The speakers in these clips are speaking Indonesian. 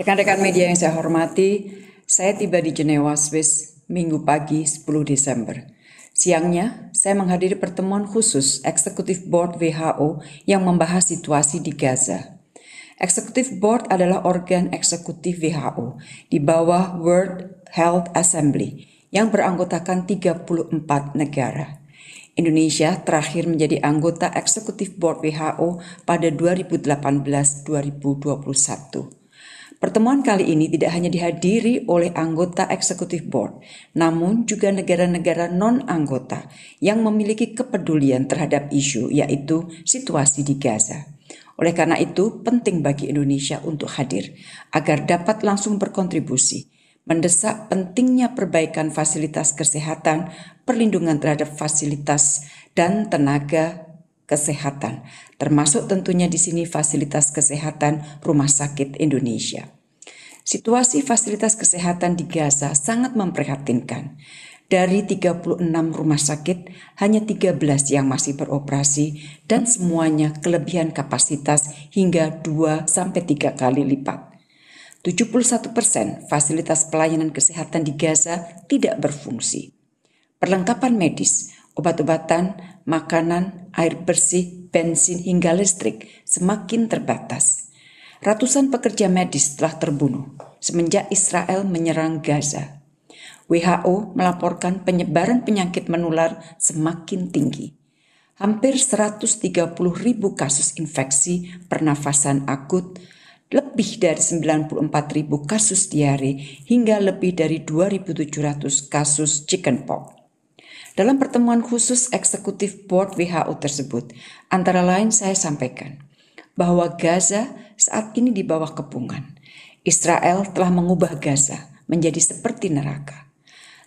Rekan-rekan media yang saya hormati, saya tiba di Jenewa, Swiss, minggu pagi 10 Desember. Siangnya, saya menghadiri pertemuan khusus Eksekutif Board WHO yang membahas situasi di Gaza. Eksekutif Board adalah organ eksekutif WHO di bawah World Health Assembly yang beranggotakan 34 negara. Indonesia terakhir menjadi anggota eksekutif board WHO pada 2018-2021. Pertemuan kali ini tidak hanya dihadiri oleh anggota eksekutif board, namun juga negara-negara non-anggota yang memiliki kepedulian terhadap isu yaitu situasi di Gaza. Oleh karena itu, penting bagi Indonesia untuk hadir agar dapat langsung berkontribusi mendesak pentingnya perbaikan fasilitas kesehatan, perlindungan terhadap fasilitas dan tenaga kesehatan, termasuk tentunya di sini fasilitas kesehatan Rumah Sakit Indonesia. Situasi fasilitas kesehatan di Gaza sangat memprihatinkan. Dari 36 rumah sakit, hanya 13 yang masih beroperasi dan semuanya kelebihan kapasitas hingga 2 3 kali lipat. 71 persen fasilitas pelayanan kesehatan di Gaza tidak berfungsi. Perlengkapan medis, obat-obatan, makanan, air bersih, bensin, hingga listrik semakin terbatas. Ratusan pekerja medis telah terbunuh semenjak Israel menyerang Gaza. WHO melaporkan penyebaran penyakit menular semakin tinggi. Hampir 130 ribu kasus infeksi pernafasan akut, lebih dari 94 ribu kasus diare, hingga lebih dari 2.700 kasus chickenpox. Dalam pertemuan khusus eksekutif board WHO tersebut, antara lain saya sampaikan – bahwa Gaza saat ini di bawah kepungan. Israel telah mengubah Gaza menjadi seperti neraka.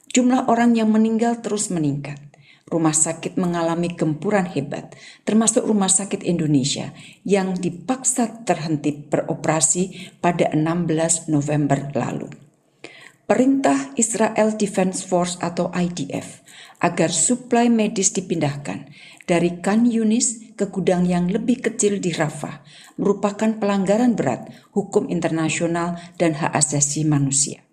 Jumlah orang yang meninggal terus meningkat. Rumah sakit mengalami gempuran hebat, termasuk rumah sakit Indonesia yang dipaksa terhenti beroperasi pada 16 November lalu perintah Israel Defense Force atau IDF agar suplai medis dipindahkan dari Kan Yunis ke gudang yang lebih kecil di Rafah merupakan pelanggaran berat hukum internasional dan hak asasi manusia.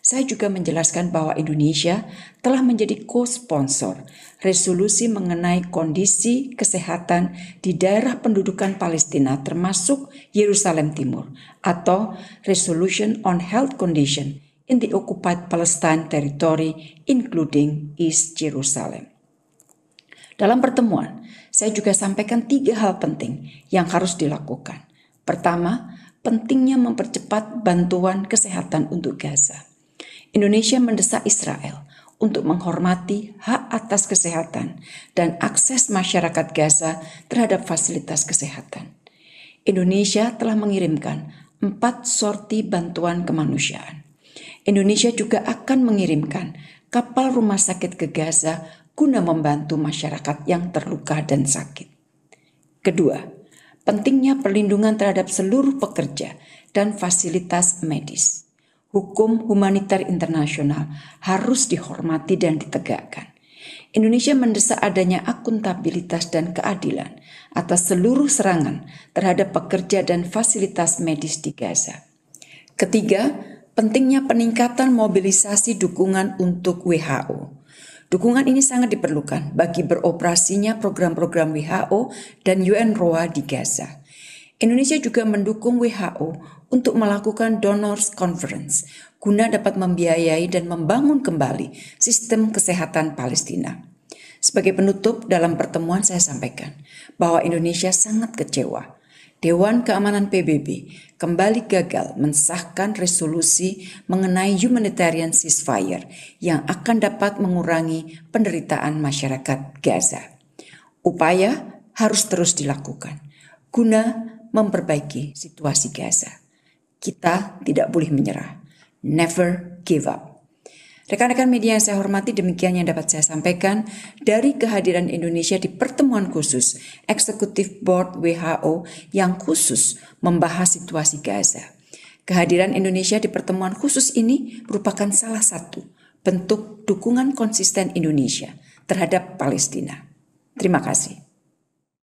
Saya juga menjelaskan bahwa Indonesia telah menjadi co-sponsor resolusi mengenai kondisi kesehatan di daerah pendudukan Palestina termasuk Yerusalem Timur atau Resolution on Health Condition in the occupied Palestine territory, including East Jerusalem. Dalam pertemuan, saya juga sampaikan tiga hal penting yang harus dilakukan. Pertama, pentingnya mempercepat bantuan kesehatan untuk Gaza. Indonesia mendesak Israel untuk menghormati hak atas kesehatan dan akses masyarakat Gaza terhadap fasilitas kesehatan. Indonesia telah mengirimkan empat sorti bantuan kemanusiaan. Indonesia juga akan mengirimkan kapal rumah sakit ke Gaza guna membantu masyarakat yang terluka dan sakit. Kedua, pentingnya perlindungan terhadap seluruh pekerja dan fasilitas medis. Hukum humanitar internasional harus dihormati dan ditegakkan. Indonesia mendesak adanya akuntabilitas dan keadilan atas seluruh serangan terhadap pekerja dan fasilitas medis di Gaza. Ketiga, pentingnya peningkatan mobilisasi dukungan untuk WHO. Dukungan ini sangat diperlukan bagi beroperasinya program-program WHO dan UN UNRWA di Gaza. Indonesia juga mendukung WHO untuk melakukan Donors Conference guna dapat membiayai dan membangun kembali sistem kesehatan Palestina. Sebagai penutup dalam pertemuan saya sampaikan bahwa Indonesia sangat kecewa Dewan Keamanan PBB kembali gagal mensahkan resolusi mengenai humanitarian ceasefire yang akan dapat mengurangi penderitaan masyarakat Gaza. Upaya harus terus dilakukan guna memperbaiki situasi Gaza. Kita tidak boleh menyerah. Never give up. Rekan-rekan media yang saya hormati, demikian yang dapat saya sampaikan dari kehadiran Indonesia di pertemuan khusus Eksekutif Board WHO yang khusus membahas situasi Gaza. Kehadiran Indonesia di pertemuan khusus ini merupakan salah satu bentuk dukungan konsisten Indonesia terhadap Palestina. Terima kasih.